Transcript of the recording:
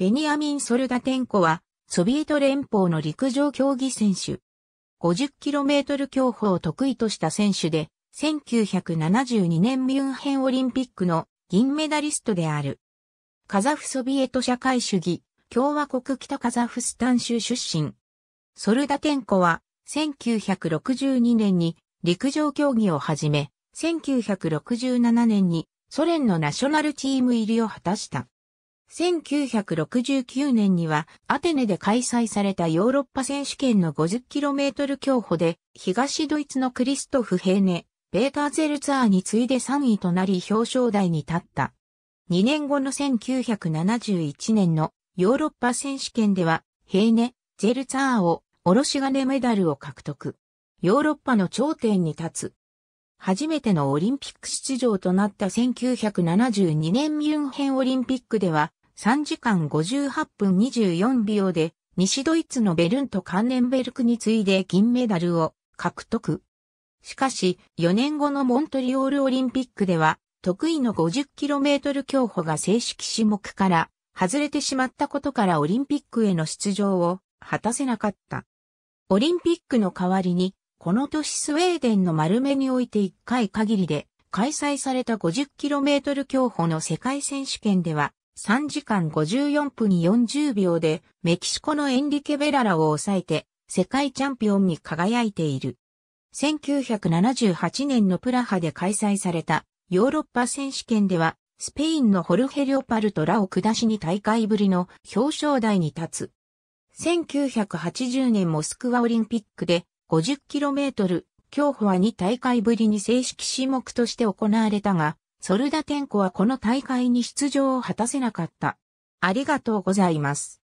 ベニヤミン・ソルダテンコは、ソビエト連邦の陸上競技選手。50km 競歩を得意とした選手で、1972年ミュンヘンオリンピックの銀メダリストである。カザフソビエト社会主義、共和国北カザフスタン州出身。ソルダテンコは、1962年に陸上競技を始め、1967年にソ連のナショナルチーム入りを果たした。1969年にはアテネで開催されたヨーロッパ選手権の 50km 競歩で東ドイツのクリストフ・ヘーネ、ベーターゼルツァーに次いで3位となり表彰台に立った。2年後の1971年のヨーロッパ選手権ではヘーネ、ゼルツァーをおろし金メダルを獲得。ヨーロッパの頂点に立つ。初めてのオリンピック出場となった1972年ミュンヘンオリンピックでは3時間58分24秒で、西ドイツのベルント・カンネンベルクに次いで銀メダルを獲得。しかし、4年後のモントリオールオリンピックでは、得意の 50km 競歩が正式種目から外れてしまったことからオリンピックへの出場を果たせなかった。オリンピックの代わりに、この年スウェーデンの丸目において1回限りで開催された 50km 競歩の世界選手権では3時間54分40秒でメキシコのエンリケ・ベララを抑えて世界チャンピオンに輝いている。1978年のプラハで開催されたヨーロッパ選手権ではスペインのホルヘ・リオパルトラを下しに大会ぶりの表彰台に立つ。1980年モスクワオリンピックで 50km 競歩は2大会ぶりに正式種目として行われたが、ソルダテンコはこの大会に出場を果たせなかった。ありがとうございます。